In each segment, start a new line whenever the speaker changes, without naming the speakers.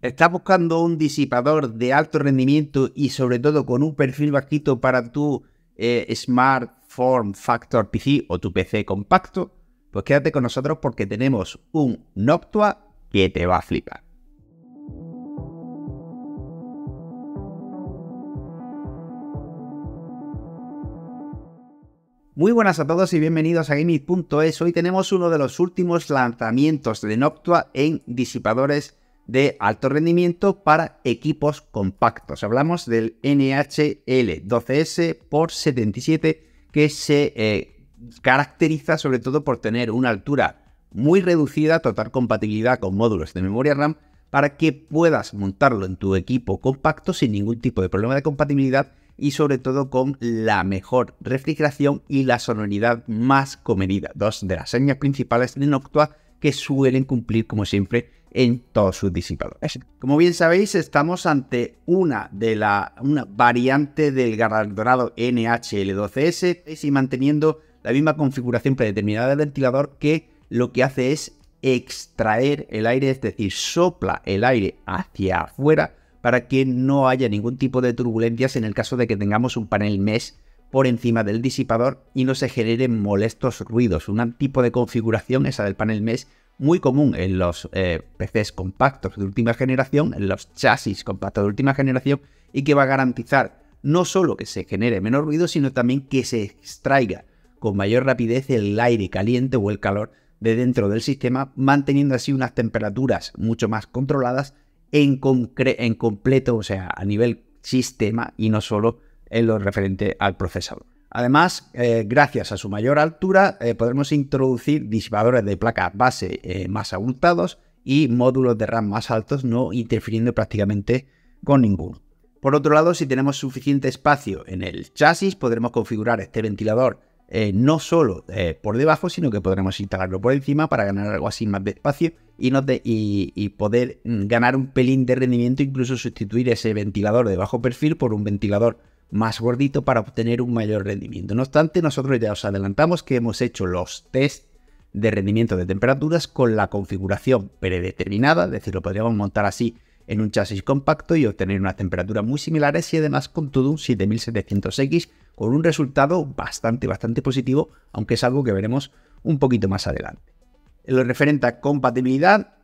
¿Estás buscando un disipador de alto rendimiento y sobre todo con un perfil bajito para tu eh, Smart Form Factor PC o tu PC compacto? Pues quédate con nosotros porque tenemos un Noctua que te va a flipar. Muy buenas a todos y bienvenidos a Gaming.es. Hoy tenemos uno de los últimos lanzamientos de Noctua en disipadores de alto rendimiento para equipos compactos. Hablamos del NHL 12S por 77 que se eh, caracteriza sobre todo por tener una altura muy reducida, total compatibilidad con módulos de memoria RAM para que puedas montarlo en tu equipo compacto sin ningún tipo de problema de compatibilidad y sobre todo con la mejor refrigeración y la sonoridad más comedida, dos de las señas principales de Noctua que suelen cumplir como siempre en todos sus disipadores. Como bien sabéis, estamos ante una de la una variante del dorado NHL12S e y manteniendo la misma configuración predeterminada del ventilador que lo que hace es extraer el aire, es decir, sopla el aire hacia afuera para que no haya ningún tipo de turbulencias en el caso de que tengamos un panel mesh por encima del disipador y no se generen molestos ruidos. Un tipo de configuración, esa del panel mesh, muy común en los eh, PCs compactos de última generación, en los chasis compactos de última generación, y que va a garantizar no solo que se genere menos ruido, sino también que se extraiga con mayor rapidez el aire caliente o el calor de dentro del sistema, manteniendo así unas temperaturas mucho más controladas en, en completo, o sea, a nivel sistema y no solo en lo referente al procesador. Además, eh, gracias a su mayor altura, eh, podremos introducir disipadores de placa base eh, más abultados y módulos de RAM más altos, no interfiriendo prácticamente con ninguno. Por otro lado, si tenemos suficiente espacio en el chasis, podremos configurar este ventilador no solo por debajo, sino que podremos instalarlo por encima para ganar algo así más de espacio y, y poder mm, ganar un pelín de rendimiento, incluso sustituir ese ventilador de bajo perfil por un ventilador más gordito para obtener un mayor rendimiento. No obstante, nosotros ya os adelantamos que hemos hecho los test de rendimiento de temperaturas con la configuración predeterminada, es decir, lo podríamos montar así en un chasis compacto y obtener unas temperaturas muy similares y además con todo un 7700X con un resultado bastante, bastante positivo, aunque es algo que veremos un poquito más adelante. En lo referente a compatibilidad,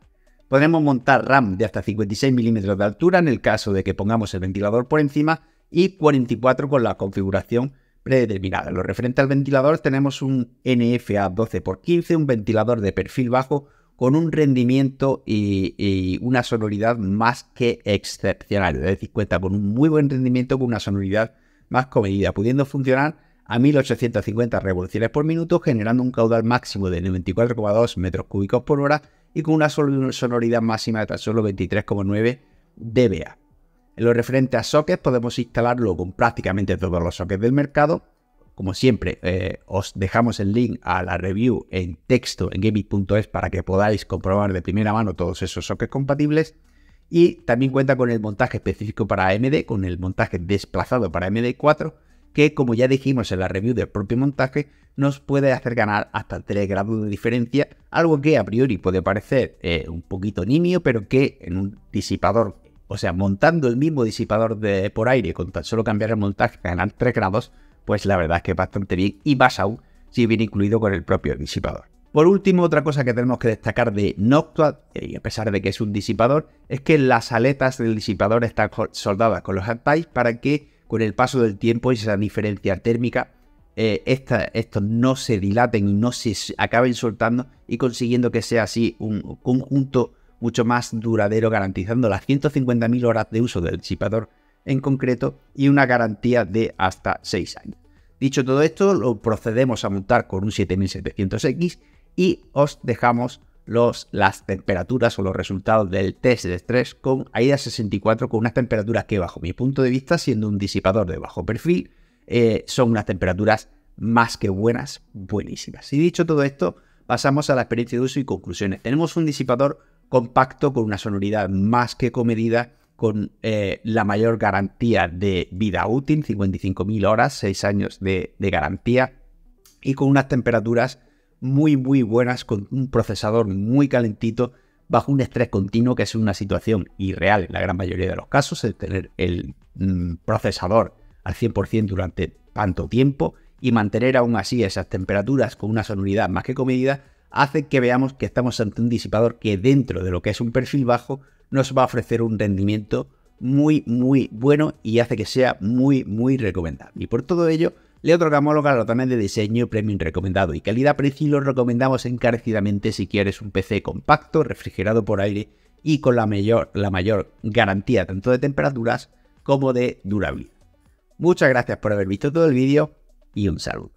podremos montar RAM de hasta 56 milímetros de altura en el caso de que pongamos el ventilador por encima y 44 con la configuración predeterminada. lo referente al ventilador tenemos un NFA 12x15, un ventilador de perfil bajo con un rendimiento y, y, una sonoridad más que excepcional. Es decir, cuenta con un muy buen rendimiento, con una sonoridad más comedida, pudiendo funcionar a 1850 revoluciones por minuto, generando un caudal máximo de 94,2 metros cúbicos por hora y con una sonoridad máxima de tan solo 23,9 dBA. En lo referente a sockets podemos instalarlo con prácticamente todos los sockets del mercado. Como siempre, eh, os dejamos el link a la review en texto en gaming.es para que podáis comprobar de primera mano todos esos sockets compatibles. Y también cuenta con el montaje específico para AMD, con el montaje desplazado para md 4 que como ya dijimos en la review del propio montaje, nos puede hacer ganar hasta 3 grados de diferencia, algo que a priori puede parecer eh, un poquito nimio, pero que en un disipador o sea, montando el mismo disipador de, por aire con tan solo cambiar el montaje, ganar 3 grados, pues la verdad es que es bastante bien y más aún si viene incluido con el propio disipador. Por último, otra cosa que tenemos que destacar de Noctua, y a pesar de que es un disipador, es que las aletas del disipador están soldadas con los handpies para que con el paso del tiempo y esa diferencia térmica, eh, estos no se dilaten y no se acaben soltando y consiguiendo que sea así un conjunto mucho más duradero, garantizando las 150.000 horas de uso del disipador en concreto y una garantía de hasta 6 años. Dicho todo esto, lo procedemos a montar con un 7700X y os dejamos los, las temperaturas o los resultados del test de estrés con AIDA 64 con unas temperaturas que bajo mi punto de vista, siendo un disipador de bajo perfil, eh, son unas temperaturas más que buenas, buenísimas. Y dicho todo esto, pasamos a la experiencia de uso y conclusiones. Tenemos un disipador compacto, con una sonoridad más que comedida, con eh, la mayor garantía de vida útil, 55.000 horas, 6 años de, garantía, y con unas temperaturas muy, muy buenas, con un procesador muy calentito, bajo un estrés continuo, que es una situación irreal en la gran mayoría de los casos, el tener el mm, procesador al 100% durante tanto tiempo y mantener aún así esas temperaturas con una sonoridad más que comedida, hace que veamos que estamos ante un disipador que dentro de lo que es un perfil bajo nos va a ofrecer un rendimiento muy, muy bueno y hace que sea muy, muy recomendable. Y por todo ello, le otorgamos los también de diseño premium recomendado y calidad-precio lo recomendamos encarecidamente si quieres un PC compacto, refrigerado por aire y con la mayor, la mayor garantía tanto de temperaturas como de durabilidad. Muchas gracias por haber visto todo el vídeo y un saludo.